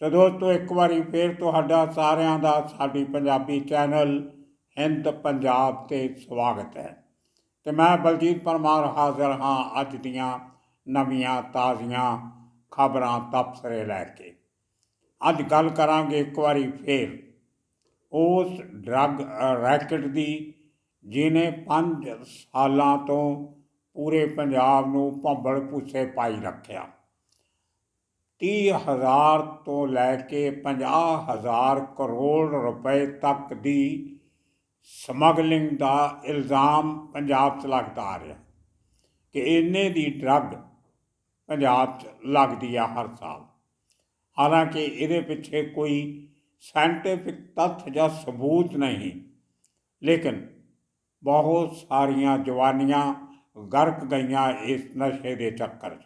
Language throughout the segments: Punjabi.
ਤਾਂ ਦੋਸਤੋ ਇੱਕ ਵਾਰੀ ਫੇਰ ਤੁਹਾਡਾ ਸਾਰਿਆਂ ਦਾ ਸਾਡੀ ਪੰਜਾਬੀ ਚੈਨਲ ਹਿੰਦ ਪੰਜਾਬ ਤੇ ਸਵਾਗਤ ਹੈ ਤੇ ਮੈਂ ਬਲਜੀਤ ਪਰਮਾਰ ਹਾਜ਼ਰ ਹਾਂ ਅੱਜ ਦੀਆਂ ਨਵੀਆਂ ਤਾਜ਼ੀਆਂ ਖਬਰਾਂ ਤਬਸਰੇ ਲੈ ਕੇ ਅੱਜ ਗੱਲ ਕਰਾਂਗੇ ਇੱਕ ਵਾਰੀ ਫੇਰ ਉਸ ਡਰੱਗ ਰੈਕਟ ਦੀ ਜਿਨੇ 5 ਸਾਲਾਂ ਤੋਂ ਪੂਰੇ ਪੰਜਾਬ ਨੂੰ ਭੰਬਲ ਪੁੱਛੇ ਪਾਈ ਰੱਖਿਆ 30000 ਤੋਂ ਲੈ ਕੇ 50000 ਕਰੋੜ ਰੁਪਏ ਤੱਕ ਦੀ ਸਮਗਲਿੰਗ ਦਾ ਇਲਜ਼ਾਮ ਪੰਜਾਬ 'ਚ ਲੱਗਦਾ ਆ ਰਿਹਾ ਕਿ ਇੰਨੇ ਦੀ ਡਰੱਗ ਪੰਜਾਬ 'ਚ ਲੱਗਦੀ ਆ ਹਰ ਸਾਲ ਹਾਲਾਂਕਿ ਇਹਦੇ ਪਿੱਛੇ ਕੋਈ ਸਾਇੰਟਿਫਿਕ ਤੱਥ ਜਾਂ ਸਬੂਤ ਨਹੀਂ ਲੇਕਿਨ ਬਹੁਤ ਸਾਰੀਆਂ ਜਵਾਨੀਆਂ ਗਰਕ ਗਈਆਂ ਇਸ ਨਸ਼ੇ ਦੇ ਚੱਕਰ 'ਚ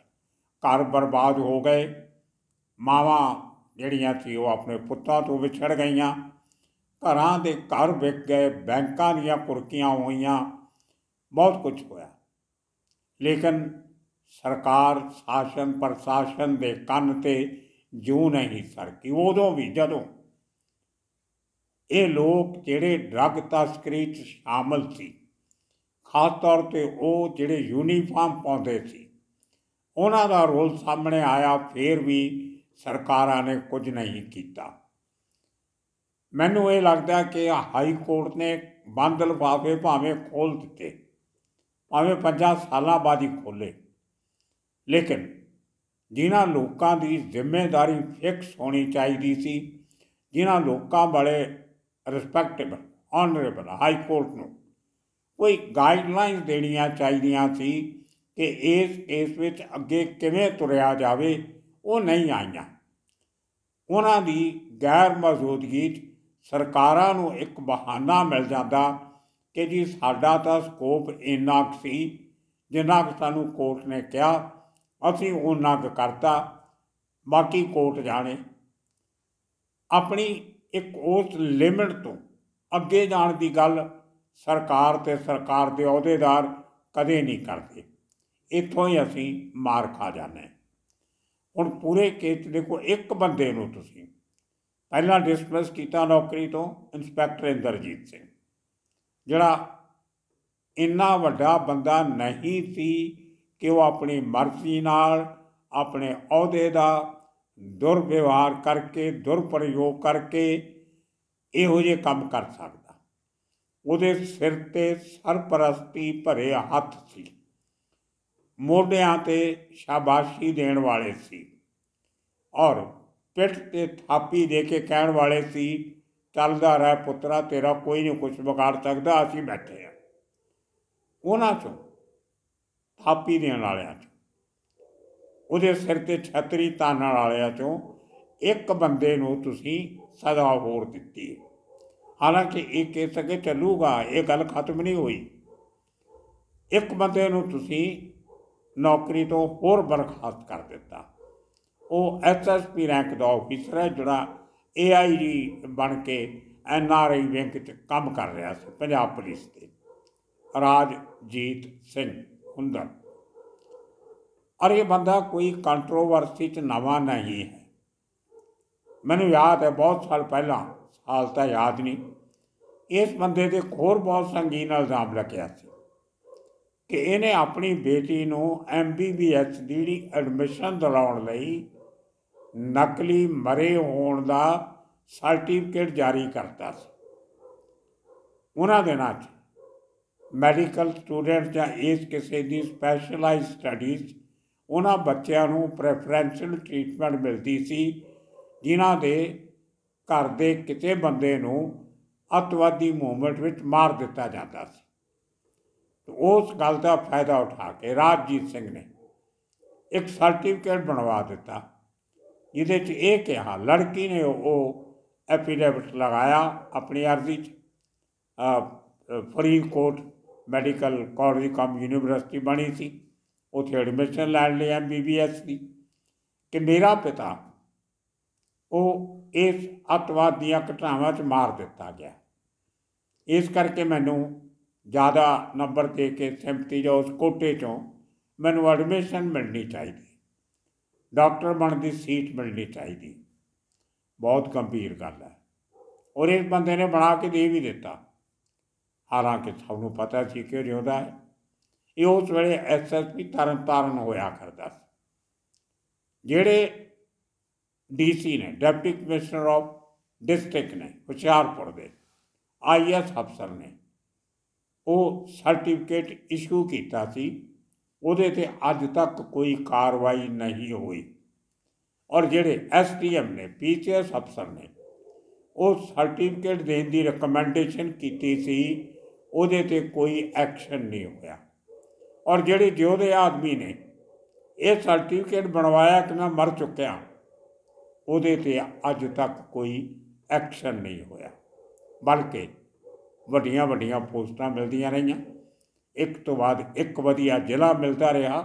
ਘਰ ਬਰਬਾਦ ਹੋ ਗਏ ਮਾਵਾਂ ਜਿਹੜੀਆਂ ਸੀ ਉਹ ਆਪਣੇ ਪੁੱਤਾਂ ਤੋਂ ਵਿਛੜ ਗਈਆਂ ਘਰਾਂ ਦੇ ਘਰ ਵਿਕ ਗਏ ਬੈਂਕਾਂ ਦੀਆਂ ਕੁਰਕੀਆਂ ਹੋਈਆਂ ਬਹੁਤ ਕੁਝ ਹੋਇਆ ਲੇਕਿਨ ਸਰਕਾਰ ਸ਼ਾਸਨ ਪ੍ਰਸ਼ਾਸਨ ਦੇ ਕੰਨ ਤੇ ਜੂ ਨਹੀਂ ਸਰਕੀ ਉਦੋਂ ਵੀ ਜਦੋਂ ਇਹ ਲੋਕ ਜਿਹੜੇ ਡਰਗ ਤਸਕਰੀ 'ਚ ਸ਼ਾਮਲ ਸੀ ਖਾਸ ਤੌਰ ਤੇ ਉਹ ਜਿਹੜੇ ਯੂਨੀਫਾਰਮ ਪਾਉਂਦੇ ਸੀ ਉਹਨਾਂ ਦਾ ਰੋਲ ਸਾਹਮਣੇ ਆਇਆ ਫੇਰ ਵੀ ਸਰਕਾਰਾਂ ਨੇ ਕੁਝ ਨਹੀਂ ਕੀਤਾ ਮੈਨੂੰ ਇਹ ਲੱਗਦਾ ਕਿ ਹਾਈ ਕੋਰਟ ਨੇ ਬੰਦ ਲਫਾਫੇ ਭਾਵੇਂ ਖੋਲ ਦਿੱਤੇ ਭਾਵੇਂ 50 ਸਾਲਾਂ ਬਾਅਦ ਹੀ ਖੋਲੇ ਲੇਕਿਨ ਜਿਨ੍ਹਾਂ ਲੋਕਾਂ ਦੀ ਜ਼ਿੰਮੇਵਾਰੀ ਫਿਕਸ ਹੋਣੀ ਚਾਹੀਦੀ ਸੀ ਜਿਨ੍ਹਾਂ ਲੋਕਾਂ ਵਾਲੇ ਰਿਸਪੈਕਟੇਬਲ ਆਨਰੇਬਲ ਹਾਈ ਕੋਰਟ ਨੂੰ ਕੋਈ ਗਾਈਡਲਾਈਨ ਦੇਣੀਆਂ ਚਾਹੀਦੀਆਂ ਸੀ ਕਿ ਇਸ ਇਸ ਵਿੱਚ ਅੱਗੇ ਕਿਵੇਂ ਤੁਰਿਆ ਜਾਵੇ ਉਹ ਨਹੀਂ ਆਈਆਂ ਉਹਨਾਂ ਦੀ ਗੈਰ ਮੌਜੂਦਗੀ ਸਰਕਾਰਾਂ ਨੂੰ ਇੱਕ ਬਹਾਨਾ ਮਿਲ ਜਾਂਦਾ ਕਿ ਜੀ ਸਾਡਾ ਤਾਂ ਸਕੋਪ ਇੰਨਾ ਕੁ ਸੀ ਜਿੰਨਾ ਕੁ ਸਾਨੂੰ ਕੋਰਟ ਨੇ ਕਿਹਾ ਅਸੀਂ ਉਹਨਾਂ ਕੁ ਕਰਤਾ ਬਾਕੀ ਕੋਰਟ ਜਾਣੇ ਆਪਣੀ ਇੱਕ ਉਸ ਲਿਮਟ ਤੋਂ ਅੱਗੇ ਜਾਣ ਦੀ ਗੱਲ ਸਰਕਾਰ ਤੇ ਸਰਕਾਰ ਦੇ ਅਹੁਦੇਦਾਰ ਕਦੇ ਨਹੀਂ ਕਰਦੇ ਇੱਥੋਂ ਹੀ ਅਸੀਂ ਮਾਰ ਖਾ ਜਾਂਦੇ ਹੁਣ ਪੂਰੇ ਕੇਸ ਦੇਖੋ ਇੱਕ ਬੰਦੇ ਨੂੰ ਤੁਸੀਂ ਪਹਿਲਾਂ ਡਿਸਮਿਸ ਕੀਤਾ ਨੌਕਰੀ ਤੋਂ ਇੰਸਪੈਕਟਰ ਇੰਦਰਜੀਤ ਸਿੰਘ ਜਿਹੜਾ ਇੰਨਾ ਵੱਡਾ ਬੰਦਾ ਨਹੀਂ ਸੀ ਕਿ ਉਹ ਆਪਣੀ ਮਰਜ਼ੀ ਨਾਲ ਆਪਣੇ ਅਹੁਦੇ ਦਾ ਦੁਰਵਿਵਹਾਰ ਕਰਕੇ ਦੁਰਪ੍ਰਯੋਗ ਕਰਕੇ ਇਹੋ ਜਿਹੇ ਕੰਮ ਕਰ ਸਕਦਾ ਉਹਦੇ ਸਿਰ ਤੇ ਸਰਪ੍ਰਸਤੀ ਭਰੇ ਹੱਥ ਸੀ ਮੋਢਿਆਂ ਤੇ ਸ਼ਾਬਾਸ਼ੀ ਦੇਣ ਵਾਲੇ ਸੀ ਔਰ ਪਿੱਠ ਤੇ ਥਾਪੀ ਦੇ ਕੇ ਕਹਿਣ ਵਾਲੇ ਸੀ ਚੱਲਦਾ ਰਹਿ ਪੁੱਤਰਾ ਤੇਰਾ ਕੋਈ ਨਹੀਂ ਕੁਝ ਵਿਗਾੜ ਸਕਦਾ ਅਸੀਂ ਬੈਠੇ ਆ ਉਹਨਾਂ ਚੋਂ ਥਾਪੀ ਦੇਣ ਵਾਲਿਆਂ ਚੋਂ ਉਹਦੇ ਸਿਰ ਤੇ ਛਤਰੀ ਤਾਨਣ ਵਾਲਿਆਂ ਚੋਂ ਇੱਕ ਬੰਦੇ ਨੂੰ ਤੁਸੀਂ ਸਦਾ ਹੋਰ ਦਿੱਤੀ ਹਾਲਾਂਕਿ ਇਹ ਕਿਸੇ ਅੱਗੇ ਚੱਲੂਗਾ ਇਹ ਗੱਲ ਖਤਮ ਨਹੀਂ ਹੋਈ ਇੱਕ ਬੰਦੇ ਨੂੰ ਤੁਸੀਂ ਨੌਕਰੀ ਤੋਂ ਹੋਰ ਬਰਖਾਸਤ ਕਰ ਦਿੱਤਾ ਉਹ ਐਸਐਸਪੀ ਰੈਂਕ ਦਾ ਅਫਸਰ ਹੈ ਜਿਹੜਾ ਏਆਈਜੀ ਬਣ ਕੇ ਐਨਆਰਆਈ ਬੈਂਕ 'ਚ ਕੰਮ ਕਰ ਰਿਹਾ ਸੀ ਪੰਜਾਬ ਪੁਲਿਸ ਦੇ ਰਾਜਜੀਤ ਸਿੰਘ ਹੁੰਦਾ ਔਰ ਇਹ ਬੰਦਾ ਕੋਈ ਕੰਟਰੋਵਰਸੀ 'ਚ ਨਵਾਂ ਨਹੀਂ ਹੈ ਮੈਨੂੰ ਯਾਦ ਹੈ ਬਹੁਤ ਸਾਲ ਪਹਿਲਾਂ ਹਾਲ ਤਾਂ ਯਾਦ ਨਹੀਂ ਇਸ ਬੰਦੇ ਦੇ ਖੋਰ ਬਹੁਤ ਸੰਗੀਨ ਇਲਜ਼ਾਮ ਲੱਗਿਆ ਸੀ ਕਿ ਇਹਨੇ ਆਪਣੀ ਬੇਟੀ ਨੂੰ ਐਮਬੀਬੀਐਸ ਦੀ ਐਡਮਿਸ਼ਨ ਦਿਲਾਉਣ ਲਈ ਨਕਲੀ ਮਰੇ ਹੋਣ ਦਾ ਸਰਟੀਫਿਕੇਟ ਜਾਰੀ ਕਰਤਾ ਸੀ ਉਹਨਾਂ ਦੇ ਨਾਲ ਮੈਡੀਕਲ ਸਟੂਡੈਂਟ ਜਾਂ ਇਸ ਕਿਸੇ ਦੀ ਸਪੈਸ਼ਲਾਈਜ਼ਡ ਸਟੱਡੀਜ਼ ਉਹਨਾਂ ਬੱਚਿਆਂ ਨੂੰ ਪ੍ਰੈਫਰੈਂਸ਼ੀਅਲ ਟ੍ਰੀਟਮੈਂਟ ਮਿਲਦੀ ਸੀ ਜਿਨ੍ਹਾਂ ਦੇ ਘਰ ਦੇ ਕਿਤੇ ਬੰਦੇ ਨੂੰ ਅਤਵਾਦੀ ਮੂਵਮੈਂਟ ਵਿੱਚ ਮਾਰ ਦਿੱਤਾ ਜਾਂਦਾ ਸੀ ਉਸ ਗੱਲ ਦਾ ਫਾਇਦਾ ਉਠਾ ਕੇ ਰਾਜਜੀਤ ਸਿੰਘ ਨੇ ਇੱਕ ਸਰਟੀਫਿਕੇਟ ਬਣਵਾ ਦਿੱਤਾ ਜਿਹਦੇ 'ਚ ਇਹ ਕਿਹਾ ਲੜਕੀ ਨੇ ਉਹ ਐਫੀਡੇਵਿਟ ਲਗਾਇਆ ਆਪਣੀ ਅਰਜ਼ੀ 'ਚ Faridkot medical college cum university ਬਣੀ ਸੀ ਉਥੇ ਐਡਮਿਸ਼ਨ ਲੈਣ ਲਈ ਐਮਬੀਬੀਐਸ ਦੀ ਕਿ ਮੇਰਾ ਪਿਤਾ ਉਹ ਇਸ ਅਤਵਾਦ ਦੀਆਂ ਘਟਨਾਵਾਂ 'ਚ ਮਾਰ ਦਿੱਤਾ ਗਿਆ ਇਸ ਕਰਕੇ ਮੈਨੂੰ ਜ਼ਿਆਦਾ ਨੰਬਰ ਦੇ ਕੇ ਸੈਂਪਟੀ ਜਾਂ ਉਸ ਕੋਟੇ ਚੋਂ ਮੈਨੂੰ ਐਡਮਿਸ਼ਨ ਮਿਲਣੀ ਚਾਹੀਦੀ ਡਾਕਟਰ ਬਣ ਦੀ ਸੀਟ ਮਿਲਣੀ ਚਾਹੀਦੀ ਬਹੁਤ ਗੰਭੀਰ ਗੱਲ ਹੈ ਔਰ ਇਹ ਬੰਦੇ ਨੇ ਬਣਾ ਕੇ ਦੇ ਵੀ ਦਿੱਤਾ ਹਾਲਾਂਕਿ ਸਭ ਨੂੰ ਪਤਾ ਸੀ ਕਿ ਜਿਉਂਦਾ ਹੈ ਇਹ ਉਸ ਵੇਲੇ ਐਸਐਸਪੀ ਤਰਨ ਤਰਨ ਹੋਇਆ ਕਰਦਾ ਸੀ ਜਿਹੜੇ ਡੀਸੀ ਨੇ ਡਿਪਟੀ ਕਮਿਸ਼ਨਰ ਆਫ ਡਿਸਟ੍ਰਿਕਟ ਨੇ ਹੁਸ਼ਿਆਰਪੁਰ ਦੇ ਆਈਐਸ ਅਫਸਰ ਨੇ ਉਹ ਸਰਟੀਫਿਕੇਟ ਇਸ਼ੂ ਕੀਤਾ ਸੀ ਉਹਦੇ ਤੇ ਅੱਜ ਤੱਕ ਕੋਈ ਕਾਰਵਾਈ ਨਹੀਂ ਹੋਈ ਔਰ ਜਿਹੜੇ ਐਸਟੀਐਮ ਨੇ ਪੀਸੀਐਸ ਅਫਸਰ ਨੇ ਉਹ ਸਰਟੀਫਿਕੇਟ ਦੇਣ ਦੀ ਰეკਮੈਂਡੇਸ਼ਨ ਕੀਤੀ ਸੀ ਉਹਦੇ ਤੇ ਕੋਈ ਐਕਸ਼ਨ ਨਹੀਂ ਹੋਇਆ ਔਰ ਜਿਹੜੇ ਜਿਉਦੇ ਆਦਮੀ ਨੇ ਇਹ ਸਰਟੀਫਿਕੇਟ ਬਣਵਾਇਆ ਕਿ ਮੈਂ ਮਰ ਚੁੱਕਿਆ ਉਹਦੇ ਤੇ ਅੱਜ ਤੱਕ ਕੋਈ ਐਕਸ਼ਨ ਨਹੀਂ ਹੋਇਆ ਬਲਕਿ ਵੱਡੀਆਂ ਵੱਡੀਆਂ ਪੋਸਟਾਂ ਮਿਲਦੀਆਂ ਰਹੀਆਂ ਇੱਕ ਤੋਂ ਬਾਅਦ ਇੱਕ ਵਧੀਆ ਜ਼ਿਲ੍ਹਾ ਮਿਲਦਾ ਰਿਹਾ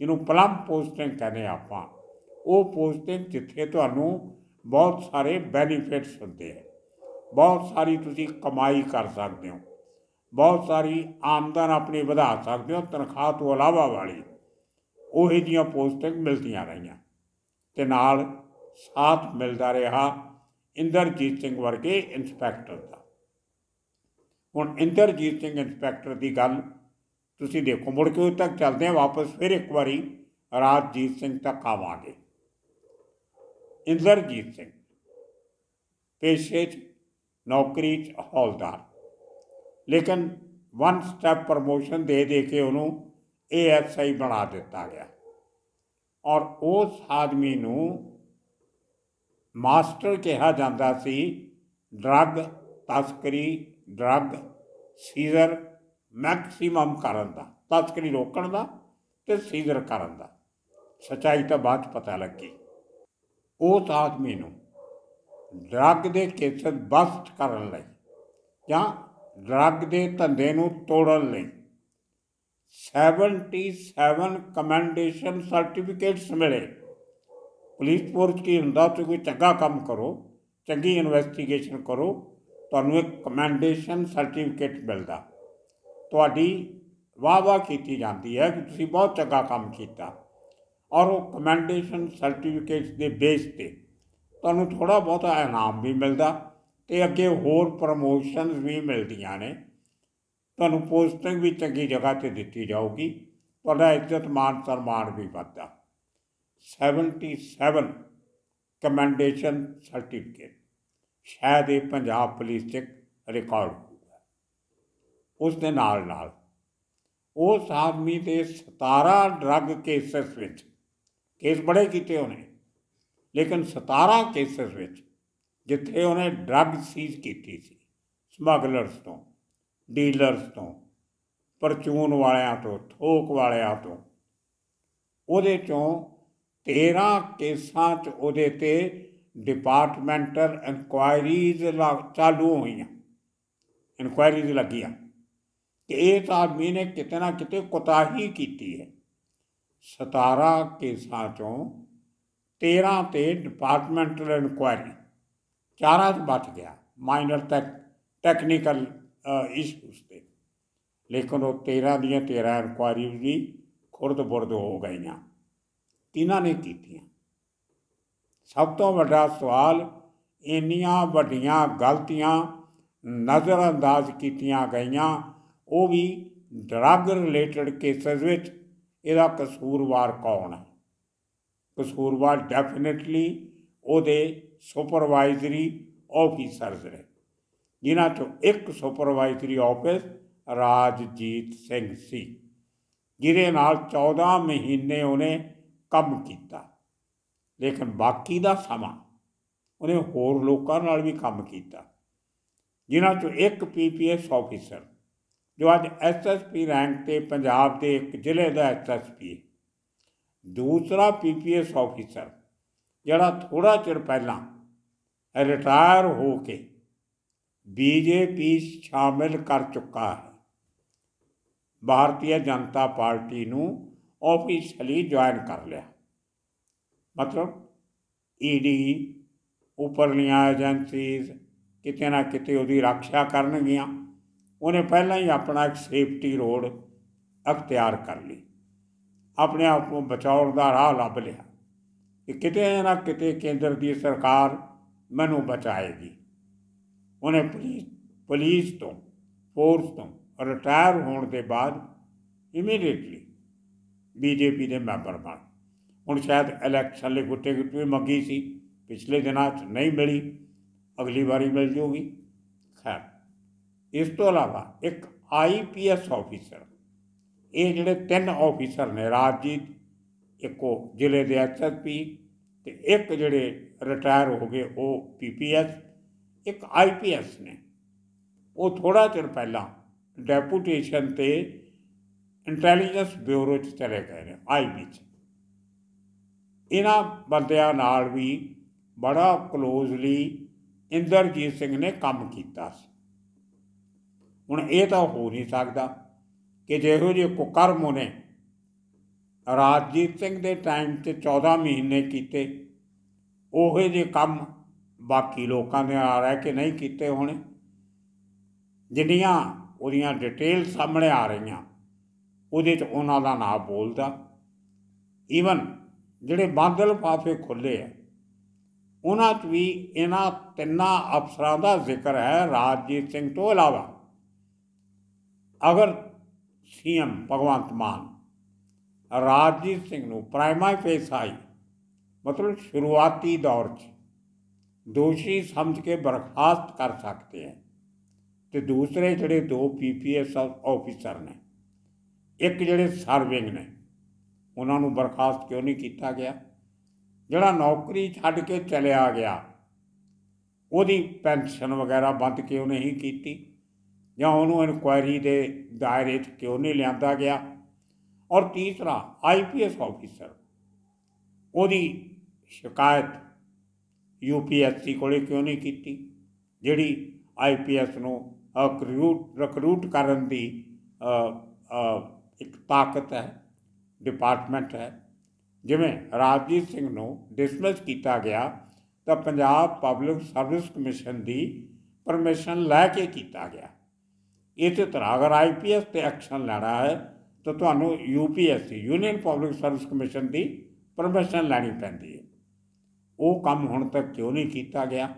ਇਹਨੂੰ ਪਲੰਬ ਪੋਸਟਿੰਗ ਕਹਿੰਦੇ ਆਪਾਂ ਉਹ ਪੋਸਟਿੰਗ ਜਿੱਥੇ ਤੁਹਾਨੂੰ ਬਹੁਤ ਸਾਰੇ ਬੈਨੀਫਿਟਸ ਹੁੰਦੇ ਆ ਬਹੁਤ ਸਾਰੀ ਤੁਸੀਂ ਕਮਾਈ ਕਰ ਸਕਦੇ ਹੋ ਬਹੁਤ ਸਾਰੀ ਆਮਦਨ ਆਪਣੀ ਵਧਾ ਸਕਦੇ ਹੋ ਤਨਖਾਹ ਤੋਂ ਇਲਾਵਾ ਵਾਲੀ ਉਹ ਹੀ ਦੀਆਂ ਪੋਸਟਿੰਗ ਮਿਲਦੀਆਂ ਰਹੀਆਂ ਤੇ ਨਾਲ ਸਾਥ ਮਿਲਦਾ ਰਿਹਾ ਇੰਦਰਜੀਤ ਸਿੰਘ ਵਰਗੇ ਇਨਸਪੈਕਟਰ ਦਾ ਹੁਣ ਇੰਦਰਜੀਤ ਸਿੰਘ ਇੰਸਪੈਕਟਰ ਦੀ ਗੱਲ ਤੁਸੀਂ ਦੇਖੋ ਮੁੜ ਕੇ ਉੱਥੇ ਤੱਕ ਚੱਲਦੇ ਆ ਵਾਪਸ ਫਿਰ ਇੱਕ ਵਾਰੀ ਰਾਜਜੀਤ ਸਿੰਘ ਤੱਕ ਆਵਾਂਗੇ ਇੰਦਰਜੀਤ ਸਿੰਘ ਪੇਸ਼ੇ 'ਚ ਨੌਕਰੀ 'ਚ ਹੌਲਦਾਰ ਲੇਕਿਨ ਵਨ ਸਟੈਪ ਪ੍ਰੋਮੋਸ਼ਨ ਦੇ ਦੇ ਕੇ ਉਹਨੂੰ ਏਐਸਆਈ ਬਣਾ ਦਿੱਤਾ ਗਿਆ ਔਰ ਉਸ ਆਦਮੀ ਨੂੰ ਮਾਸਟਰ ਕਿਹਾ ਜਾਂਦਾ ਸੀ ਡਰੱਗ ਤਸਕਰੀ ਡਰੱਗ ਸੀਜ਼ਰ ਮੈਕਸਿਮਮ ਕਰਨ ਦਾ ਤਤਕਰੀ ਰੋਕਣ ਦਾ ਤੇ ਸੀਜ਼ਰ ਕਰਨ ਦਾ ਸਚਾਈ ਤਾਂ ਬਾਅਦ ਪਤਾ ਲੱਗੀ ਉਸ ਆਦਮੀ ਨੂੰ ਡਰੱਗ ਦੇ ਕੇਸਰ ਬਸਟ ਕਰਨ ਲਈ ਜਾਂ ਡਰੱਗ ਦੇ ਧੰਦੇ ਨੂੰ ਤੋੜਨ ਲਈ 77 ਕਮੈਂਡੇਸ਼ਨ ਸਰਟੀਫਿਕੇਟਸ ਮਿਲੇ ਪੁਲਿਸ ਫੋਰਸ ਕੀ ਹੁੰਦਾ ਤੁਸੀਂ ਕੋਈ ਚੰਗਾ ਕੰਮ ਕਰੋ ਚੰਗੀ ਇਨਵੈਸਟੀਗੇਸ਼ਨ ਕਰੋ ਤੁਹਾਨੂੰ ਇੱਕ ਕਮੈਂਡੇਸ਼ਨ ਸਰਟੀਫਿਕੇਟ ਮਿਲਦਾ ਤੁਹਾਡੀ ਵਾਹ ਵਾਹ ਕੀਤੀ ਜਾਂਦੀ ਹੈ ਕਿ ਤੁਸੀਂ ਬਹੁਤ ਚੰਗਾ ਕੰਮ ਕੀਤਾ ਔਰ ਉਹ ਕਮੈਂਡੇਸ਼ਨ ਸਰਟੀਫਿਕੇਟਸ ਦੇ ਬੇਸ ਤੇ ਤੁਹਾਨੂੰ ਥੋੜਾ ਬਹੁਤਾ ਇਨਾਮ ਵੀ ਮਿਲਦਾ ਤੇ ਅੱਗੇ ਹੋਰ ਪ੍ਰਮੋਸ਼ਨਸ ਵੀ ਮਿਲਦੀਆਂ ਨੇ ਤੁਹਾਨੂੰ ਪੋਸਟਿੰਗ ਵੀ ਚੰਗੀ ਜਗ੍ਹਾ ਤੇ ਦਿੱਤੀ ਜਾਊਗੀ ਤੁਹਾਡਾ ਇੱਜ਼ਤ ਮਾਨ ਸਨਮਾਨ ਵੀ ਵੱਧਦਾ 77 ਕਮੈਂਡੇਸ਼ਨ ਸਰਟੀਫਿਕੇਟ ਸ਼ਾਇਦ ਇਹ ਪੰਜਾਬ ਪੁਲਿਸ ਦੇ ਰਿਕਾਰਡ ਹੋਊਗਾ ਉਸ ਦੇ ਨਾਲ ਨਾਲ ਉਸ ਆਦਮੀ ਦੇ 17 ਡਰੱਗ ਕੇਸਸ ਵਿੱਚ ਕੇਸ ਬੜੇ ਕੀਤੇ ਉਹਨੇ ਲੇਕਿਨ 17 ਕੇਸਸ ਵਿੱਚ ਜਿੱਥੇ ਉਹਨੇ ਡਰੱਗ ਸੀਜ਼ ਕੀਤੀ ਸੀ ਸਮਗਲਰਸ ਤੋਂ ਡੀਲਰਸ ਤੋਂ ਪਰਚੂਨ ਵਾਲਿਆਂ ਤੋਂ ਥੋਕ ਵਾਲਿਆਂ ਤੋਂ ਉਹਦੇ ਚੋਂ 13 ਕੇਸਾਂ 'ਚ ਉਹਦੇ ਤੇ डिपार्टमेंटल ला चालू हुई इनकुआरीज लगी कि इस आदमी ने कितना कितने कोताही की है सतारा केसा चो तेरह ते डिपार्टमेंटल इनकुआरी चारा बच गया माइनर तक टेक्निकल इशूज थे लेकिन वो तेरह दियाँ तेरह इनकुआरी भी खुरद बुरद हो गई तिना ने की ਸਭ ਤੋਂ ਵੱਡਾ ਸਵਾਲ ਇੰਨੀਆਂ ਵੱਡੀਆਂ ਗਲਤੀਆਂ ਨਜ਼ਰਅੰਦਾਜ਼ ਕੀਤੀਆਂ ਗਈਆਂ ਉਹ ਵੀ ਡਰੱਗ ਰਿਲੇਟਡ ਕੇਸਸ ਵਿੱਚ ਇਹਦਾ ਕਸੂਰਵਾਰ ਕੌਣ ਹੈ ਕਸੂਰਵਾਰ ਡੈਫੀਨਿਟਲੀ ਉਹਦੇ ਸੁਪਰਵਾਈਜ਼ਰੀ ਆਫੀਸਰਸ ਨੇ ਜਿਨ੍ਹਾਂ ਚੋਂ ਇੱਕ ਸੁਪਰਵਾਈਜ਼ਰੀ ਆਫਿਸ ਰਾਜਜੀਤ ਸਿੰਘ ਸੀ ਜਿਹਦੇ ਨਾਲ 14 ਮਹੀਨੇ ਉਹਨੇ ਕੰਮ ਕੀਤਾ ਲੇਕਿਨ ਬਾਕੀ ਦਾ ਸਮਾਂ ਉਹਨੇ ਹੋਰ ਲੋਕਾਂ ਨਾਲ ਵੀ ਕੰਮ ਕੀਤਾ ਜਿਨ੍ਹਾਂ ਚੋਂ ਇੱਕ ਪੀਪੀਐਸ ਆਫੀਸਰ ਜੋ ਅੱਜ ਐਸਐਸਪੀ ਰੈਂਕ ਤੇ ਪੰਜਾਬ ਦੇ ਇੱਕ ਜ਼ਿਲ੍ਹੇ ਦਾ ਐਸਐਸਪੀ ਦੂਸਰਾ ਪੀਪੀਐਸ ਆਫੀਸਰ ਜਿਹੜਾ ਥੋੜਾ ਚਿਰ ਪਹਿਲਾਂ ਰਿਟਾਇਰ ਹੋ ਕੇ ਬੀਜੇਪੀ ਸ਼ਾਮਿਲ ਕਰ ਚੁੱਕਾ ਹੈ ਭਾਰਤੀ ਜਨਤਾ ਪਾਰਟੀ ਨੂੰ ਆਫੀਸ਼ਲੀ ਜੁਆਇਨ ਕਰ ਲਿਆ મતલબ ઈડી ઉપરલીਆਂ ਏਜੰਸੀਜ਼ ਕਿਤੇ ਨਾ ਕਿਤੇ ਉਹਦੀ ਰੱਖਿਆ ਕਰਨਗੀਆਂ ਉਹਨੇ ਪਹਿਲਾਂ ਹੀ ਆਪਣਾ ਇੱਕ ਸੇਫਟੀ ਰੋਡ ਅਖਤਿਆਰ ਕਰ ਲਈ ਆਪਣੇ ਆਪ ਨੂੰ ਬਚਾਉਣ ਦਾ ਰਾਹ ਲੱਭ ਲਿਆ ਕਿ ਕਿਤੇ ਨਾ ਕਿਤੇ ਕੇਂਦਰ ਦੀ ਸਰਕਾਰ ਮੈਨੂੰ ਬਚਾਏਗੀ ਉਹਨੇ ਪੁਲਿਸ ਪੁਲਿਸ ਤੋਂ ਫੋਰਸ ਤੋਂ ਰਿਟਾਇਰ ਹੋਣ ਦੇ ਬਾਅਦ ਇਮੀਡੀਏਟਲੀ ਬੀਜੇਪੀ ਦੇ ਮੈਂਬਰ ਬਣ ਹੁਣ ਸ਼ਾਇਦ ਇਲੈਕਸ਼ਨ ਲਈ ਕੋਈ ਟਿਕਟ ਵੀ ਮੰਗੀ ਸੀ ਪਿਛਲੇ ਦਿਨਾਂ 'ਚ ਨਹੀਂ ਮਿਲੀ ਅਗਲੀ ਵਾਰੀ ਮਿਲ ਜੂਗੀ ਖੈਰ ਇਸ ਤੋਂ ਇਲਾਵਾ ਇੱਕ ਆਈਪੀਐਸ ਆਫੀਸਰ ਇਹ ਜਿਹੜੇ ਤਿੰਨ ਆਫੀਸਰ ਨੇ ਰਾਜਜੀਤ ਇੱਕੋ ਜ਼ਿਲ੍ਹੇ ਦੇ ਐਸਐਸਪੀ ਤੇ ਇੱਕ ਜਿਹੜੇ ਰਿਟਾਇਰ ਹੋ ਗਏ ਉਹ ਪੀਪੀਐਸ ਇੱਕ ਆਈਪੀਐਸ ਨੇ ਉਹ ਥੋੜਾ ਚਿਰ ਪਹਿਲਾਂ ਡੈਪੂਟੇਸ਼ਨ ਤੇ ਇੰਟੈਲੀਜੈਂਸ ਬਿਊਰੋ 'ਚ ਚਲੇ ਗਏ ਨੇ ਆਈਬੀ 'ਚ ਇਹਨਾਂ ਬੰਦਿਆਂ ਨਾਲ ਵੀ ਬੜਾ ਕਲੋਜ਼ਲੀ ਇੰਦਰਜੀਤ ਸਿੰਘ ਨੇ ਕੰਮ ਕੀਤਾ ਸੀ ਹੁਣ ਇਹ ਤਾਂ ਹੋ ਨਹੀਂ ਸਕਦਾ ਕਿ ਜਿਹੋ ਜਿਹੇ ਕੁਕਰਮ ਉਹਨੇ ਰਾਜਜੀਤ ਸਿੰਘ ਦੇ ਟਾਈਮ ਤੇ 14 ਮਹੀਨੇ ਕੀਤੇ ਉਹੇ ਜੇ ਕੰਮ ਬਾਕੀ ਲੋਕਾਂ ਦੇ ਆ ਰਹਿ ਕੇ ਨਹੀਂ ਕੀਤੇ ਹੋਣੇ ਜਿੰਨੀਆਂ ਉਹਦੀਆਂ ਡਿਟੇਲ ਸਾਹਮਣੇ ਆ ਰਹੀਆਂ ਉਹਦੇ 'ਚ ਉਹਨਾਂ ਦਾ ਨਾਮ ਬੋਲਦਾ ਈਵਨ ਜਿਹੜੇ ਬਾਦਲ ਪਾਫੇ ਖੁੱਲੇ ਆ ਉਹਨਾਂ 'ਚ ਵੀ ਇਹਨਾਂ ਤਿੰਨਾਂ ਅਫਸਰਾਂ ਦਾ ਜ਼ਿਕਰ ਹੈ ਰਾਜਜੀਤ ਸਿੰਘ ਤੋਂ ਇਲਾਵਾ ਅਗਰ ਸੀਐਮ ਭਗਵੰਤ ਮਾਨ ਰਾਜਜੀਤ ਸਿੰਘ ਨੂੰ ਪ੍ਰਾਇਮਰੀ ਫੇਸ ਆਈ ਮਤਲਬ ਸ਼ੁਰੂਆਤੀ ਦੌਰ 'ਚ ਦੋਸ਼ੀ ਸਮਝ ਕੇ ਬਰਖਾਸਤ ਕਰ ਸਕਦੇ ਹੈ ਤੇ ਦੂਸਰੇ ਜਿਹੜੇ ਦੋ ਪੀਪੀਐਸ ਆਫੀਸਰ ਨੇ ਇੱਕ ਜਿਹੜੇ ਸਰਵਿੰਗ ਨੇ ਉਹਨਾਂ ਨੂੰ ਬਰਖਾਸਤ ਕਿਉਂ ਨਹੀਂ ਕੀਤਾ ਗਿਆ ਜਿਹੜਾ ਨੌਕਰੀ ਛੱਡ ਕੇ ਚਲਿਆ ਗਿਆ ਉਹਦੀ ਪੈਨਸ਼ਨ ਵਗੈਰਾ ਬੰਦ ਕਿਉਂ ਨਹੀਂ ਕੀਤੀ ਜਾਂ ਉਹਨੂੰ ਇਨਕੁਆਇਰੀ ਦੇ ਦਾਇਰੇ 'ਚ ਕਿਉਂ ਨਹੀਂ ਲਿਆਂਦਾ ਗਿਆ ਔਰ ਤੀਸਰਾ ਆਈਪੀਐਸ ਆਫੀਸਰ ਉਹਦੀ ਸ਼ਿਕਾਇਤ ਯੂਪੀਐਸਸੀ ਕੋਲੇ ਕਿਉਂ ਨਹੀਂ ਕੀਤੀ ਜਿਹੜੀ ਆਈਪੀਐਸ ਨੂੰ ਰਿਕਰੂਟ ਰਿਕਰੂਟ ਕਰਨ ਦੀ ਇੱਕ ਤਾਕਤ ਹੈ ਡਿਪਾਰਟਮੈਂਟ ਹੈ ਜਿਵੇਂ ਰਾਜਜੀਤ ਸਿੰਘ ਨੂੰ ਡਿਸਮਿਸ ਕੀਤਾ ਗਿਆ ਤਾਂ ਪੰਜਾਬ ਪਬਲਿਕ ਸਰਵਿਸ ਕਮਿਸ਼ਨ ਦੀ ਪਰਮਿਸ਼ਨ ਲੈ ਕੇ ਕੀਤਾ ਗਿਆ ਇਸੇ ਤਰ੍ਹਾਂ ਅਗਰ ਆਈਪੀਐਸ ਤੇ ਐਕਸ਼ਨ ਲੈਣਾ ਹੈ ਤਾਂ ਤੁਹਾਨੂੰ UPSC union public service commission ਦੀ ਪਰਮਿਸ਼ਨ ਲੈਣੀ ਪੈਂਦੀ ਹੈ ਉਹ ਕੰਮ ਹੁਣ ਤੱਕ ਕਿਉਂ ਨਹੀਂ ਕੀਤਾ ਗਿਆ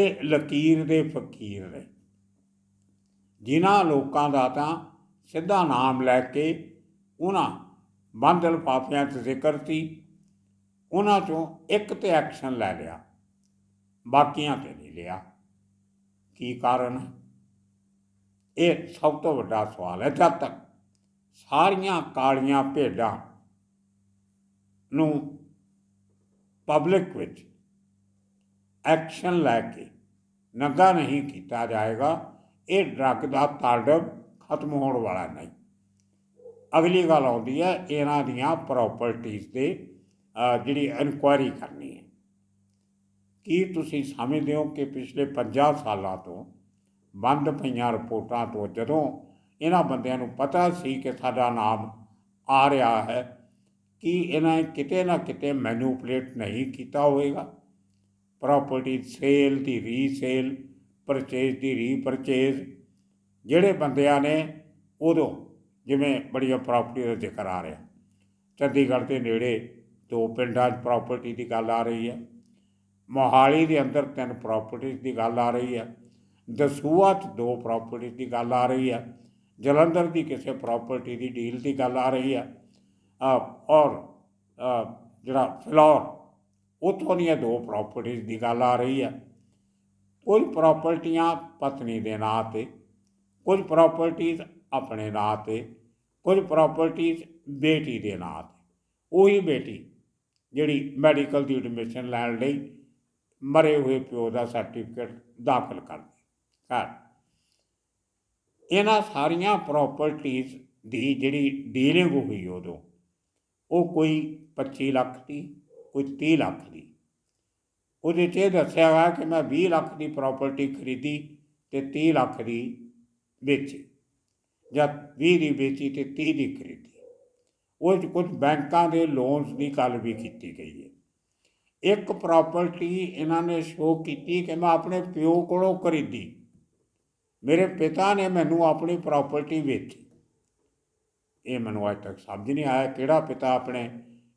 ਇਹ ਲਕੀਰ ਦੇ ਫਕੀਰ ਨੇ ਜਿਨ੍ਹਾਂ ਲੋਕਾਂ ਦਾ ਤਾਂ ਸਿੱਧਾ ਨਾਮ ਲੈ ਕੇ ਉਹਨਾਂ ਬੰਦਲ ਪਾਪਿਆਂ ਤੇ ਜ਼ਿਕਰ ਸੀ ਉਹਨਾਂ 'ਚੋਂ ਇੱਕ ਤੇ ਐਕਸ਼ਨ ਲੈ ਲਿਆ ਬਾਕੀਆਂ ਤੇ ਨਹੀਂ ਲਿਆ ਕੀ ਕਾਰਨ ਇਹ ਸਭ ਤੋਂ ਵੱਡਾ ਸਵਾਲ ਹੈ ਜਦ ਤੱਕ ਸਾਰੀਆਂ ਕਾਲੀਆਂ ਭੇਡਾਂ ਨੂੰ ਪਬਲਿਕ ਵਿੱਚ ਐਕਸ਼ਨ ਲੈ ਕੇ ਨੰਗਾ ਨਹੀਂ ਕੀਤਾ ਜਾਏਗਾ ਇਹ ਡਰਗ ਦਾ ਤਾਲਡਬ ਖਤਮ ਹੋਣ ਵਾਲਾ ਨਹੀਂ ਅਗਲੀ ਗੱਲ ਆਉਂਦੀ ਹੈ ਇਹਨਾਂ ਦੀਆਂ ਪ੍ਰਾਪਰਟੀਆਂ ਤੇ ਜਿਹੜੀ ਇਨਕੁਆਇਰੀ ਕਰਨੀ ਹੈ ਕੀ ਤੁਸੀਂ ਸਮਝਦੇ ਹੋ ਕਿ ਪਿਛਲੇ 50 ਸਾਲਾਂ ਤੋਂ ਬੰਦ ਪਈਆਂ ਰਿਪੋਰਟਾਂ ਤੋਂ ਜਦੋਂ ਇਹਨਾਂ ਬੰਦਿਆਂ ਨੂੰ ਪਤਾ ਸੀ ਕਿ ਸਾਡਾ ਨਾਮ ਆ ਰਿਹਾ ਹੈ ਕਿ ਇਹਨਾਂ ਕਿਤੇ ਨਾ ਕਿਤੇ ਮੈਨੂਪਲੇਟ ਨਹੀਂ ਕੀਤਾ ਹੋਵੇਗਾ ਪ੍ਰਾਪਰਟੀ ਸੇਲ ਦੀ ਰੀਸੇਲ ਪਰਚੇਸ ਦੀ ਰੀਪਰਚੇਸ ਜਿਹੜੇ ਬੰਦਿਆਂ ਨੇ ਉਦੋਂ ਜਿਵੇਂ ਬੜੀਆਂ ਪ੍ਰਾਪਰਟੀ ਦਾ ਜ਼ਿਕਰ ਆ ਰਿਹਾ ਚੰਡੀਗੜ੍ਹ ਦੇ ਨੇੜੇ ਦੋ ਪਿੰਡਾਂ 'ਚ ਪ੍ਰਾਪਰਟੀ ਦੀ ਗੱਲ ਆ ਰਹੀ ਹੈ ਮੋਹਾਲੀ ਦੇ ਅੰਦਰ ਤਿੰਨ ਪ੍ਰਾਪਰਟੀਆਂ ਦੀ ਗੱਲ ਆ ਰਹੀ ਹੈ ਦਸੂਆ 'ਚ ਦੋ ਪ੍ਰਾਪਰਟੀਆਂ ਦੀ ਗੱਲ ਆ ਰਹੀ ਹੈ ਜਲੰਧਰ ਦੀ ਕਿਸੇ ਪ੍ਰਾਪਰਟੀ ਦੀ ਡੀਲ ਦੀ ਗੱਲ ਆ ਰਹੀ ਹੈ ਔਰ ਜਿਹੜਾ ਫਲੋਰ ਉਥੋਂ ਦੀਆਂ ਦੋ ਪ੍ਰਾਪਰਟੀਆਂ ਦੀ ਗੱਲ ਆ ਰਹੀ ਹੈ ਕੋਈ ਪ੍ਰਾਪਰਟੀਆਂ ਪਤਨੀ ਦੇ ਨਾਂ ਤੇ ਕੁਝ ਪ੍ਰਾਪਰਟੀਆਂ ਆਪਣੇ ਨਾਂ ਤੇ ਕੁਝ ਪ੍ਰਾਪਰਟੀਆਂ ਬੇਟੀ ਦੇ ਨਾਂ ਤੇ ਉਹੀ ਬੇਟੀ ਜਿਹੜੀ ਮੈਡੀਕਲ ਦੀ ਐਡਮਿਸ਼ਨ ਲੈਣ ਲਈ ਮਰੇ ਹੋਏ ਪਿਓ ਦਾ ਸਰਟੀਫਿਕੇਟ ਦਾਖਲ ਕਰਦੀ ਘਰ ਇਹਨਾਂ ਸਾਰੀਆਂ ਪ੍ਰਾਪਰਟੀਆਂ ਦੀ ਜਿਹੜੀ ਡੀਲਿੰਗ ਹੋਈ ਉਦੋਂ ਉਹ ਕੋਈ 25 ਲੱਖ ਦੀ ਕੋਈ 30 ਲੱਖ ਦੀ ਉਹਦੇ ਤੇ ਦੱਸਿਆ ਹੋਇਆ ਕਿ ਮੈਂ 20 ਲੱਖ ਦੀ ਪ੍ਰਾਪਰਟੀ ਖਰੀਦੀ ਤੇ 30 ਲੱਖ ਦੀ ਵੇਚੀ ਜਾਂ 20 ਦੀ ਵੇਚੀ ਤੇ 30 ਦੀ ਖਰੀਦੀ ਉਹ ਚ ਕੁਝ ਬੈਂਕਾਂ ਦੇ ਲੋਨਸ ਦੀ ਗੱਲ ਵੀ ਕੀਤੀ ਗਈ ਹੈ ਇੱਕ ਪ੍ਰਾਪਰਟੀ ਇਹਨਾਂ ਨੇ ਸ਼ੋਅ ਕੀਤੀ ਕਿ ਮੈਂ ਆਪਣੇ ਪਿਓ ਕੋਲੋਂ ਖਰੀਦੀ ਮੇਰੇ ਪਿਤਾ ਨੇ ਮੈਨੂੰ ਆਪਣੀ ਪ੍ਰਾਪਰਟੀ ਵੇਚੀ ਇਹ ਮੈਨੂੰ ਅਜੇ ਤੱਕ ਸਮਝ ਨਹੀਂ ਆਇਆ ਕਿਹੜਾ ਪਿਤਾ ਆਪਣੇ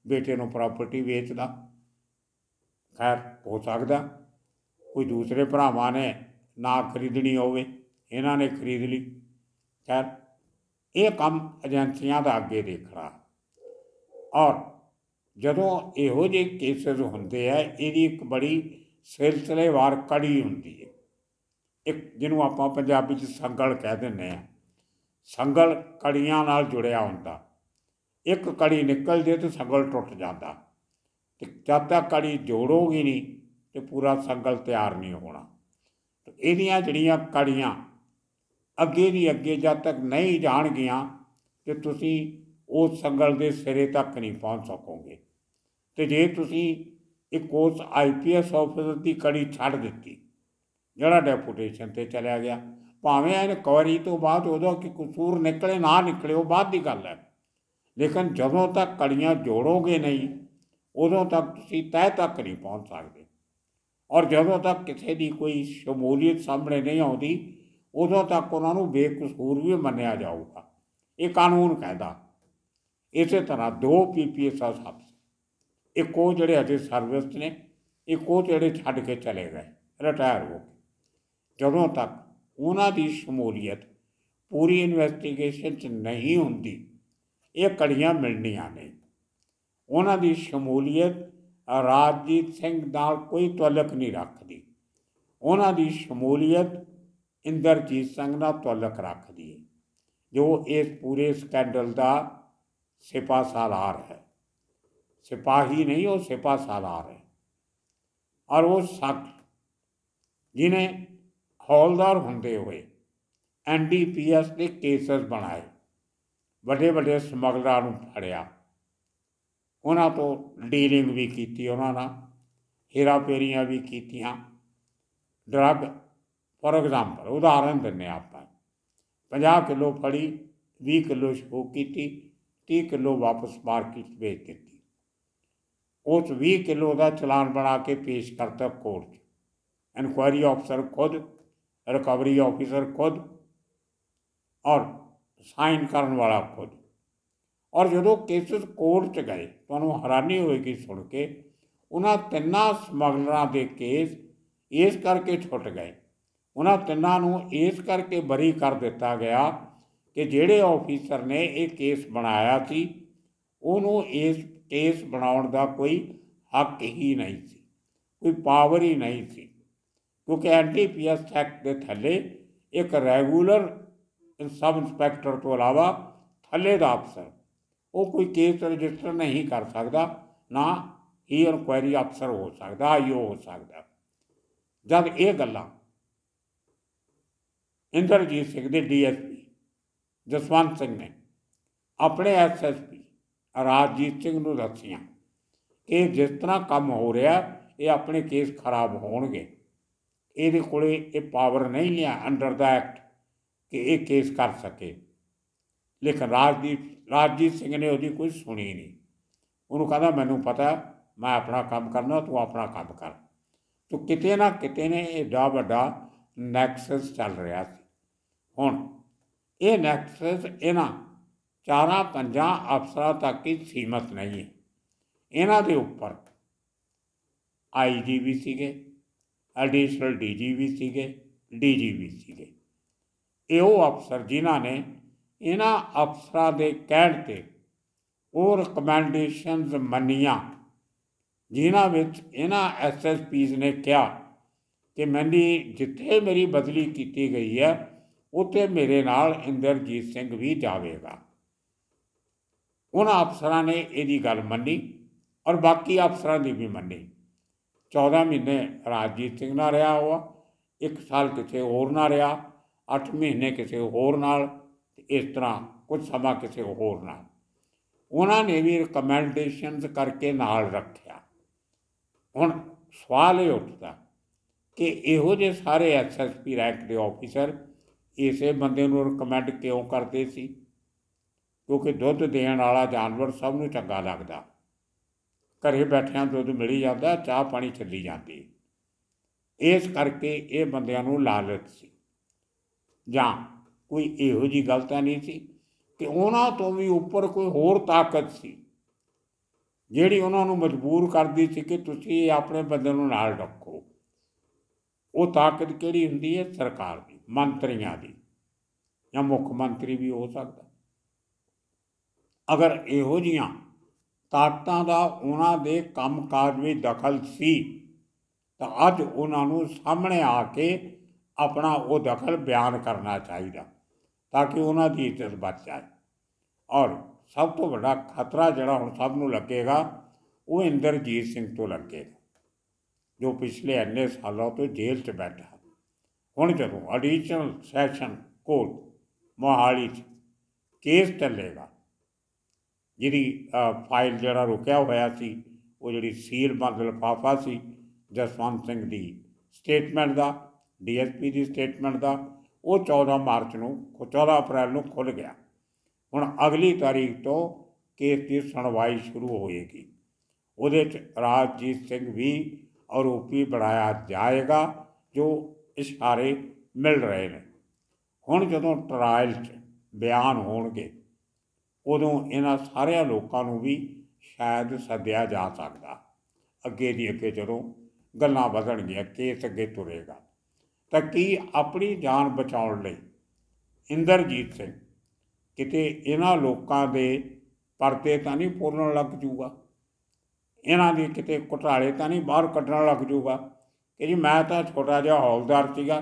ਬੇਟੇ ਨੂੰ ਪ੍ਰਾਪਰਟੀ ਵੇਚਦਾ ਖੈਰ ਹੋ ਸਕਦਾ ਕੋਈ ਦੂਸਰੇ ਭਰਾਵਾਂ ਨੇ ਨਾ ਖਰੀਦਣੀ ਹੋਵੇ ਇਹਨਾਂ ਨੇ ਖਰੀਦ ਲਈ ਖੈਰ ਇਹ ਕੰਮ ਏਜੰਸੀਆਂ ਦਾ ਅੱਗੇ ਦੇਖਣਾ ਔਰ ਜਦੋਂ ਇਹੋ ਜਿਹੇ ਕੇਸਸ ਹੁੰਦੇ ਆ ਇਹਦੀ ਇੱਕ ਬੜੀ ਸਿਲਸਿਲੇਵਾਰ ਕੜੀ ਹੁੰਦੀ ਹੈ ਇੱਕ ਜਿਹਨੂੰ ਆਪਾਂ ਪੰਜਾਬੀ ਚ ਸੰਗਲ ਕਹਿ ਦਿੰਨੇ ਆ ਸੰਗਲ ਕੜੀਆਂ ਨਾਲ ਜੁੜਿਆ ਹੁੰਦਾ ਇੱਕ ਕੜੀ ਨਿਕਲ ਜੇ ਤਾਂ ਸੰਗਲ ਟੁੱਟ ਜਾਂਦਾ ਤੇ ਜਦ ਤੱਕ ਕੜੀ ਜੋੜੋਗੇ ਨਹੀਂ ਤੇ ਪੂਰਾ ਸੰਗਲ ਤਿਆਰ ਨਹੀਂ ਹੋਣਾ ਇਹਦੀਆਂ ਜਿਹੜੀਆਂ ਕੜੀਆਂ ਅੱਗੇ ਵੀ ਅੱਗੇ ਜਦ ਤੱਕ ਨਹੀਂ ਜਾਣ ਗਿਆ ਤੇ ਤੁਸੀਂ ਉਸ ਸੰਗਲ ਦੇ ਸਿਰੇ ਤੱਕ ਨਹੀਂ ਪਹੁੰਚ ਸਕੋਗੇ ਤੇ ਜੇ ਤੁਸੀਂ ਇੱਕ ਕੋਰਸ ਆਈਪੀਐਸ ਆਫੀਸਰ ਦੀ ਕੜੀ ਛੱਡ ਦਿੱਤੀ ਜਿਹੜਾ ਡੈਪੂਟੇਸ਼ਨ ਤੇ ਚਲਿਆ ਗਿਆ ਭਾਵੇਂ ਇਨਕੁਆਰੀ ਤੋਂ ਬਾਅਦ ਉਦੋਂ ਕਿ ਕਸੂਰ ਨਿਕਲੇ ਨਾ ਨਿਕਲੇ ਉਹ ਬਾਅਦ ਦੀ ਗੱਲ ਹੈ ਲੇਕਿਨ ਜਦੋਂ ਤੱਕ ਕੜੀਆਂ ਜੋੜੋਗੇ ਨਹੀਂ ਉਦੋਂ ਤੱਕ ਤੁਸੀਂ ਤੈ ਤੱਕ ਨਹੀਂ ਪਹੁੰਚ ਸਕਦੇ ਔਰ ਜਦੋਂ ਤੱਕ ਕਿਸੇ ਦੀ ਕੋਈ ਸ਼ਮੂਲੀਅਤ ਸਾਹਮਣੇ ਨਹੀਂ ਆਉਂਦੀ ਉਦੋਂ ਤੱਕ ਉਹਨਾਂ ਨੂੰ ਬੇਕਸੂਰ ਵੀ ਮੰਨਿਆ ਜਾਊਗਾ ਇਹ ਕਾਨੂੰਨ ਕਹਿੰਦਾ ਇਸੇ ਤਰ੍ਹਾਂ ਦੋ ਪੀਪੀਐਸ ਅਫਸਰ ਇੱਕ ਉਹ ਜਿਹੜੇ ਅਜੇ ਸਰਵਿਸ ਨੇ ਇੱਕ ਉਹ ਜਿਹੜੇ ਛੱਡ ਕੇ ਚਲੇ ਗਏ ਰਿਟਾਇਰ ਹੋ ਗਏ ਜਦੋਂ ਤੱਕ ਉਹਨਾਂ ਦੀ ਸ਼ਮੂਲੀਅਤ ਪੂਰੀ ਇਨਵੈਸਟੀਗੇਸ਼ਨ 'ਚ ਨਹੀਂ ਹੁੰਦੀ ਇਹ ਕੜੀਆਂ ਮਿਲਣੀਆਂ ਨਹੀਂ ਉਹਨਾਂ ਦੀ ਸ਼ਮੂਲੀਅਤ ਰਾਜਜੀਤ ਸਿੰਘ ਨਾਲ ਕੋਈ ਤਾਲੁਕ ਨਹੀਂ ਰੱਖਦੀ ਉਹਨਾਂ ਦੀ ਸ਼ਮੂਲੀਅਤ ਇੰਦਰਜੀਤ ਸਿੰਘ ਨਾਲ ਤਾਲੁਕ ਰੱਖਦੀ ਹੈ ਜੋ ਇਸ ਪੂਰੇ ਸਕੈਂਡਲ ਦਾ ਸਿਪਾ ਸਾਲਾਰ ਹੈ ਸਿਪਾਹੀ ਨਹੀਂ ਉਹ ਸਿਪਾ ਸਾਲਾਰ ਹੈ ਔਰ ਉਹ ਸਖਤ ਜਿਨੇ ਹੌਲਦਾਰ ਹੁੰਦੇ ਹੋਏ ਐਨਡੀਪੀਐਸ ਦੇ ਕੇਸਸ ਬਣਾਏ ਵੱਡੇ ਵੱਡੇ ਸਮਗਲਰਾਂ ਨੂੰ ਫੜਿਆ ਉਹਨਾਂ ਤੋਂ ਡੀਲਿੰਗ ਵੀ ਕੀਤੀ ਉਹਨਾਂ ਨਾਲ ਹੀਰਾ ਪੇਰੀਆਂ ਵੀ ਕੀਤੀਆਂ ਡਰੱਗ फॉर एग्जाम्पल उदाहरण देने आप पंजाह किलो फड़ी भी किलो की थी ती किलो वापस मार्केट बेच दी उस भी किलो का चलान बना के पेश करता कोर्ट इनकुआरी ऑफिसर खुद रिकवरी ऑफिसर खुद और साइन करने वाला खुद और जो केसिस कोर्ट च गए तो हैरानी होगी सुन के उन्होंने तिना समगलर के केस इस करके छुट गए ਉਹਨਾਂ ਤਿੰਨਾਂ ਨੂੰ ਇਸ ਕਰਕੇ ਬਰੀ ਕਰ ਦਿੱਤਾ ਗਿਆ ਕਿ ਜਿਹੜੇ ਆਫੀਸਰ ਨੇ ਇਹ ਕੇਸ ਬਣਾਇਆ ਸੀ ਉਹਨੂੰ ਇਸ ਕੇਸ ਬਣਾਉਣ ਦਾ ਕੋਈ ਹੱਕ ਹੀ ਨਹੀਂ ਸੀ ਕੋਈ ਪਾਵਰ ਹੀ ਨਹੀਂ ਸੀ ਕਿਉਂਕਿ ਐਨਟੀਪੀਐਸ ਐਕਟ ਦੇ ਥੱਲੇ ਇੱਕ ਰੈਗੂਲਰ ਸਬ ਇੰਸਪੈਕਟਰ ਤੋਂ ਇਲਾਵਾ ਥੱਲੇ ਦਾ ਅਫਸਰ ਉਹ ਕੋਈ ਕੇਸ ਰਜਿਸਟਰ ਨਹੀਂ ਕਰ ਸਕਦਾ ਨਾ ਹੀ ਇਨਕੁਆਇਰੀ ਅਫਸਰ ਹੋ ਸਕਦਾ ਆਈਓ ਹੋ ਸਕਦਾ ਜਦ ਇਹ ਗੱਲਾਂ ਇੰਦਰਜੀਤ ਸਿੰਘ ਦੇ ਡੀਐਸਪੀ ਜਸਵੰਤ ਸਿੰਘ ਨੇ ਆਪਣੇ ਐਸਐਸਪੀ ਰਾਜਜੀਤ ਸਿੰਘ ਨੂੰ ਦੱਸਿਆ ਕਿ ਜਿਸ ਤਰ੍ਹਾਂ ਕੰਮ ਹੋ ਰਿਹਾ ਇਹ ਆਪਣੇ ਕੇਸ ਖਰਾਬ ਹੋਣਗੇ ਇਹਦੇ ਕੋਲੇ ਇਹ ਪਾਵਰ ਨਹੀਂ ਹੈ ਅੰਡਰ ਦਾ ਐਕਟ ਕਿ ਇਹ ਕੇਸ ਕਰ ਸਕੇ ਲੇਕਿਨ ਰਾਜਦੀਪ ਰਾਜਜੀਤ ਸਿੰਘ ਨੇ ਉਹਦੀ ਕੋਈ ਸੁਣੀ ਨਹੀਂ ਉਹਨੂੰ ਕਹਿੰਦਾ ਮੈਨੂੰ ਪਤਾ ਮੈਂ ਆਪਣਾ ਕੰਮ ਕਰਨਾ ਤੂੰ ਆਪਣਾ ਕੰਮ ਕਰ ਤੂੰ ਕਿਤੇ ਨਾ ਕਿਤੇ ਨੇ ਇਹ ਡਾ ਵੱਡਾ ਨੈਕਸਸ ਚੱਲ ਰਿਹਾ ਸੀ ਹੁਣ ਇਹ ਨੈਕਸਸ ਇਹਨਾਂ ਚਾਰਾਂ ਪੰਜਾਂ ਅਫਸਰਾਂ ਤੱਕ ਹੀ ਸੀਮਤ ਨਹੀਂ ਹੈ ਇਹਨਾਂ ਦੇ ਉੱਪਰ ਆਈਜੀ ਵੀ ਸੀਗੇ ਐਡੀਸ਼ਨਲ ਡੀਜੀ ਵੀ ਸੀਗੇ ਡੀਜੀ ਵੀ ਸੀਗੇ ਇਹ ਉਹ ਅਫਸਰ ਜਿਨ੍ਹਾਂ ਨੇ ਇਹਨਾਂ ਅਫਸਰਾਂ ਦੇ ਕਹਿਣ ਤੇ ਉਹ ਰეკਮੈਂਡੇਸ਼ਨਸ ਮੰਨੀਆਂ ਜਿਨ੍ਹਾਂ ਵਿੱਚ ਇਹਨਾਂ ਐਸਐਸਪੀਜ਼ ਨੇ ਕਿਹਾ ਕਿ ਮੈਂ ਜਿੱਥੇ ਮੇਰੀ ਬਦਲੀ ਕੀਤੀ ਗਈ ਹੈ ਉੱਥੇ ਮੇਰੇ ਨਾਲ ਇੰਦਰਜੀਤ ਸਿੰਘ ਵੀ ਜਾਵੇਗਾ ਉਹਨਾਂ ਅਫਸਰਾਂ ਨੇ ਇਹਦੀ ਗੱਲ ਮੰਨੀ ਔਰ ਬਾਕੀ ਅਫਸਰਾਂ ਦੀ ਵੀ ਮੰਨੀ 14 ਮਹੀਨੇ ਰਾਜਜੀਤ ਸਿੰਘ ਨਾਲ ਰਿਹਾ ਹੋਆ ਇੱਕ ਸਾਲ ਕਿਸੇ ਹੋਰ ਨਾਲ ਰਿਹਾ 8 ਮਹੀਨੇ ਕਿਸੇ ਹੋਰ ਨਾਲ ਇਸ ਤਰ੍ਹਾਂ ਕੁਝ ਸਮਾਂ ਕਿਸੇ ਹੋਰ ਨਾਲ ਉਹਨਾਂ ਨੇ ਵੀ ਰეკਮੈਂਡੇਸ਼ਨਸ ਕਰਕੇ ਨਾਲ ਰੱਖਿਆ ਹੁਣ ਸਵਾਲ ਇਹ ਉੱਠਦਾ ਕਿ ਇਹੋ ਜਿਹੇ ਸਾਰੇ ਐਸਐਸਪੀ ਰੈਂਕ ਦੇ ਆਫੀਸਰ ਇਸੇ ਬੰਦੇ ਨੂੰ ਰეკਮੈਂਡ ਕਿਉਂ ਕਰਦੇ ਸੀ ਕਿਉਂਕਿ ਦੁੱਧ ਦੇਣ ਵਾਲਾ ਜਾਨਵਰ ਸਭ ਨੂੰ ਚੰਗਾ ਲੱਗਦਾ ਘਰੇ ਬੈਠਿਆਂ ਦੁੱਧ ਮਿਲੀ ਜਾਂਦਾ ਚਾਹ ਪਾਣੀ ਚੱਲੀ ਜਾਂਦੀ ਇਸ ਕਰਕੇ ਇਹ ਬੰਦਿਆਂ ਨੂੰ ਲਾਲਚ ਸੀ ਜਾਂ ਕੋਈ ਇਹੋ ਜੀ ਗੱਲ ਤਾਂ ਨਹੀਂ ਸੀ ਕਿ ਉਹਨਾਂ ਤੋਂ ਵੀ ਉੱਪਰ ਕੋਈ ਹੋਰ ਤਾਕਤ ਸੀ ਜਿਹੜੀ ਉਹਨਾਂ ਨੂੰ ਮਜਬੂਰ ਕਰਦੀ ਸੀ ਕਿ ਤੁਸੀਂ ਆਪਣੇ ਬੰਦੇ ਨੂੰ ਨਾਲ ਰੱਖੋ ਉਹ ਤਾਕਤ ਕਿਹੜੀ ਹੁੰਦੀ ਹੈ ਸਰਕਾਰ ਦੀ ਮੰਤਰੀਆਂ ਦੀ ਜਾਂ ਮੁੱਖ ਮੰਤਰੀ ਵੀ ਹੋ ਸਕਦਾ ਅਗਰ ਇਹੋ ਜੀਆਂ ਤਾਕਤਾਂ ਦਾ ਉਹਨਾਂ ਦੇ ਕੰਮਕਾਜ ਵਿੱਚ ਦਖਲ ਸੀ ਤਾਂ ਅੱਜ ਉਹਨਾਂ ਨੂੰ ਸਾਹਮਣੇ ਆ ਕੇ ਆਪਣਾ ਉਹ ਦਖਲ ਬਿਆਨ ਕਰਨਾ ਚਾਹੀਦਾ ਤਾਂ ਕਿ ਉਹਨਾਂ ਦੀ ਇੱਜ਼ਤ ਬਚ ਜਾਏ ਔਰ ਸਭ ਤੋਂ ਵੱਡਾ ਖਤਰਾ ਜਿਹੜਾ ਹੁਣ ਸਭ ਨੂੰ ਲੱਗੇਗਾ ਉਹ ਇੰਦਰਜੀਤ ਸਿੰਘ ਤੋਂ ਲੱਗੇਗਾ ਜੋ ਪਿਛਲੇ ਐਨੇ ਸਾਲਾਂ ਤੋਂ ਜੇਲ੍ਹ 'ਚ ਬੈਠਾ ਹੁਣ ਜਦੋਂ ਐਡੀਸ਼ਨਲ ਸੈਸ਼ਨ ਕੋਰਟ ਮੋਹਾਲੀ 'ਚ ਕੇਸ ਚੱਲੇਗਾ ਜਿਹੜੀ ਫਾਈਲ ਜਿਹੜਾ ਰੁਕਿਆ ਹੋਇਆ ਸੀ ਉਹ ਜਿਹੜੀ ਸੀਲ ਬੰਦ ਲਫਾਫਾ ਸੀ ਜਸਵੰਤ ਸਿੰਘ ਦੀ ਸਟੇਟਮੈਂਟ ਦਾ ਡੀਐਸਪੀ ਦੀ ਸਟੇਟਮੈਂਟ ਦਾ ਉਹ 14 ਮਾਰਚ ਨੂੰ 14 ਅਪ੍ਰੈਲ ਨੂੰ ਖੁੱਲ ਗਿਆ ਹੁਣ ਅਗਲੀ ਤਾਰੀਖ ਤੋਂ ਕੇਸ ਦੀ ਸੁਣਵਾਈ ਸ਼ੁਰੂ ਹੋਏਗੀ ਉਹਦੇ ਚ ਰਾਜਜੀਤ ਸਿੰਘ ਵੀ ਆਰੋਪੀ ਬਣਾਇਆ ਜਾਏਗਾ ਜੋ ਇਸ਼ਾਰੇ ਮਿਲ ਰਹੇ ਨੇ ਹੁਣ ਜਦੋਂ ਟਰਾਇਲ 'ਚ ਬਿਆਨ ਹੋਣਗੇ ਉਦੋਂ ਇਹਨਾਂ ਸਾਰਿਆਂ ਲੋਕਾਂ ਨੂੰ ਵੀ ਸ਼ਾਇਦ ਸੱਦਿਆ ਜਾ ਸਕਦਾ ਅੱਗੇ ਦੀ ਅੱਗੇ ਜਦੋਂ ਗੱਲਾਂ ਵਧਣਗੀਆਂ ਕੇਸ ਅੱਗੇ ਤੁਰੇਗਾ ਤਾਂ ਕੀ ਆਪਣੀ ਜਾਨ ਬਚਾਉਣ ਲਈ ਇੰਦਰਜੀਤ ਸਿੰਘ ਕਿਤੇ ਇਹਨਾਂ ਲੋਕਾਂ ਦੇ ਪਰਤੇ ਤਾਂ ਨਹੀਂ ਪੁਰਨ ਲੱਗ ਜੂਗਾ ਇਹਨਾਂ ਦੇ ਕਿਤੇ ਘੁਟਾਲੇ ਤਾਂ ਨਹੀਂ ਬਾਹਰ ਕੱਢਣ ਲੱਗ ਜੂਗਾ ਕਿ ਜੀ ਮੈਂ ਤਾਂ ਛੋਟਾ ਜਿਹਾ ਹੌਲਦਾਰ ਸੀਗਾ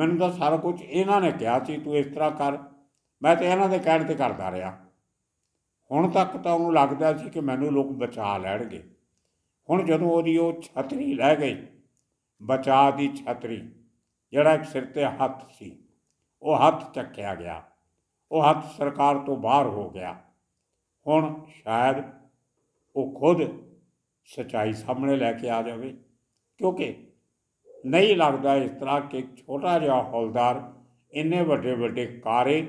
ਮੈਨੂੰ ਤਾਂ ਸਾਰਾ ਕੁਝ ਇਹਨਾਂ ਨੇ ਕਿਹਾ ਸੀ ਤੂੰ ਇਸ ਤਰ੍ਹਾਂ ਕਰ ਮੈਂ ਤਾਂ ਇਹਨਾਂ ਦੇ ਕਹਿਣ ਤੇ ਕਰਦਾ ਰਿਹਾ ਹੁਣ ਤੱਕ ਤਾਂ ਉਹਨੂੰ ਲੱਗਦਾ ਸੀ ਕਿ ਮੈਨੂੰ ਲੋਕ ਬਚਾ ਲੈਣਗੇ ਹੁਣ ਜਦੋਂ ਉਹਦੀ ਉਹ ਛਤਰੀ ਲੈ ਗਈ ਬਚਾ ਦੀ ਛਤਰੀ ਜਿਹੜਾ ਇੱਕ ਸਿਰ ਤੇ ਹੱਥ ਸੀ ਉਹ ਹੱਥ ਚੱਕਿਆ ਗਿਆ ਉਹ ਹੱਥ ਸਰਕਾਰ ਤੋਂ ਬਾਹਰ ਹੋ ਗਿਆ ਹੁਣ ਸ਼ਾਇਦ ਉਹ ਖੁਦ ਸਚਾਈ ਸਾਹਮਣੇ ਲੈ ਕੇ ਆ ਜਾਵੇ ਕਿਉਂਕਿ ਨਹੀਂ ਲੱਗਦਾ ਇਸ ਤਰ੍ਹਾਂ ਕਿ ਇੱਕ ਛੋਟਾ ਜਿਹਾ ਹੌਲਦਾਰ ਇੰਨੇ ਵੱਡੇ ਵੱਡੇ ਕਾਰੇ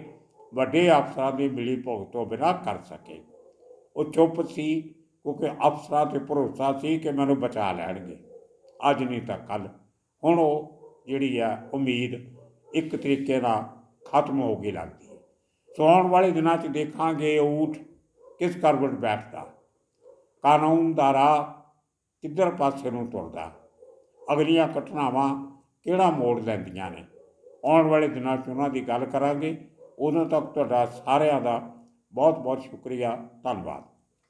ਵੱਡੇ ਅਫਸਰਾਂ ਦੀ ਮਿਲੀ ਭੁਗਤ ਤੋਂ ਬਿਨਾ ਕਰ ਸਕੇ ਉਹ ਚੁੱਪ ਸੀ ਕਿਉਂਕਿ ਅਫਸਰਾਂ ਤੇ ਭਰੋਸਾ ਸੀ ਕਿ ਮੈਨੂੰ ਬਚਾ ਲੈਣਗੇ ਅੱਜ ਨਹੀਂ ਤਾਂ ਕੱਲ ਹੁਣ ਉਹ ਜਿਹੜੀ ਆ ਉਮੀਦ ਇੱਕ ਤਰੀਕੇ ਨਾਲ ਖਤਮ ਹੋ ਗਈ ਲੱਗਦੀ ਹੈ ਵਾਲੇ ਦਿਨਾਂ 'ਚ ਦੇਖਾਂਗੇ ਊਠ ਕਿਸ ਕਰਵਟ ਬੈਠਦਾ ਕਾਨੂੰਨ ਦਾਰਾ ਕਿੱਧਰ ਪਾਸੇ ਨੂੰ ਤੁਰਦਾ ਅਗਲੀਆਂ ਘਟਨਾਵਾਂ ਕਿਹੜਾ ਮੋੜ ਲੈਂਦੀਆਂ ਨੇ ਆਉਣ ਵਾਲੇ ਦਿਨਾਂ 'ਚ ਉਹਨਾਂ ਦੀ ਗੱਲ ਕਰਾਂਗੇ ਉਦੋਂ ਤੱਕ ਤੁਹਾਡਾ ਸਾਰਿਆਂ ਦਾ ਬਹੁਤ ਬਹੁਤ ਸ਼ੁਕਰੀਆ ਧੰਨਵਾਦ